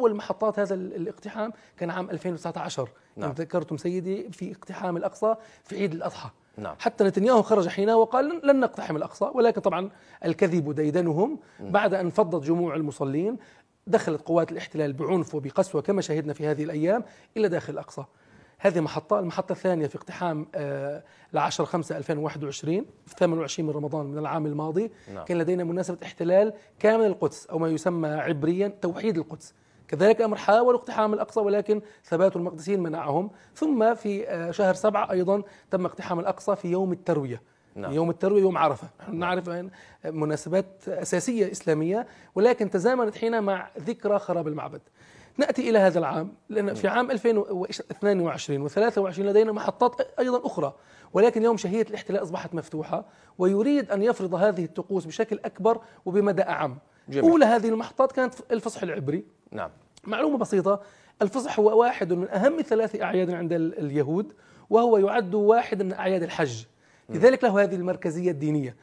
اول محطات هذا الاقتحام كان عام 2019 نعم. ذكرتم سيدي في اقتحام الاقصى في عيد الاضحى نعم. حتى نتنياهو خرج حينها وقال لن نقتحم الاقصى ولكن طبعا الكذب ديدنهم نعم. بعد ان فضت جموع المصلين دخلت قوات الاحتلال بعنف وبقسوه كما شاهدنا في هذه الايام الى داخل الاقصى هذه محطة المحطة الثانية في اقتحام آه، العشر خمسة 2021 في 28 من رمضان من العام الماضي نعم. كان لدينا مناسبة احتلال كامل القدس أو ما يسمى عبريا توحيد القدس كذلك الأمر حاولوا اقتحام الأقصى ولكن ثبات المقدسيين منعهم ثم في آه، شهر سبعة أيضا تم اقتحام الأقصى في يوم التروية نعم. يوم التروية يوم عرفة نحن نعرف مناسبات أساسية إسلامية ولكن تزامنت حين مع ذكرى خراب المعبد نأتي إلى هذا العام لأن في نعم. عام 2022 و23 لدينا محطات أيضا أخرى ولكن اليوم شهية الاحتلال أصبحت مفتوحة ويريد أن يفرض هذه الطقوس بشكل أكبر وبمدى أعم جميل. أولى هذه المحطات كانت الفصح العبري نعم معلومة بسيطة الفصح هو واحد من أهم ثلاث أعياد عند اليهود وهو يعد واحد من أعياد الحج لذلك له هذه المركزية الدينية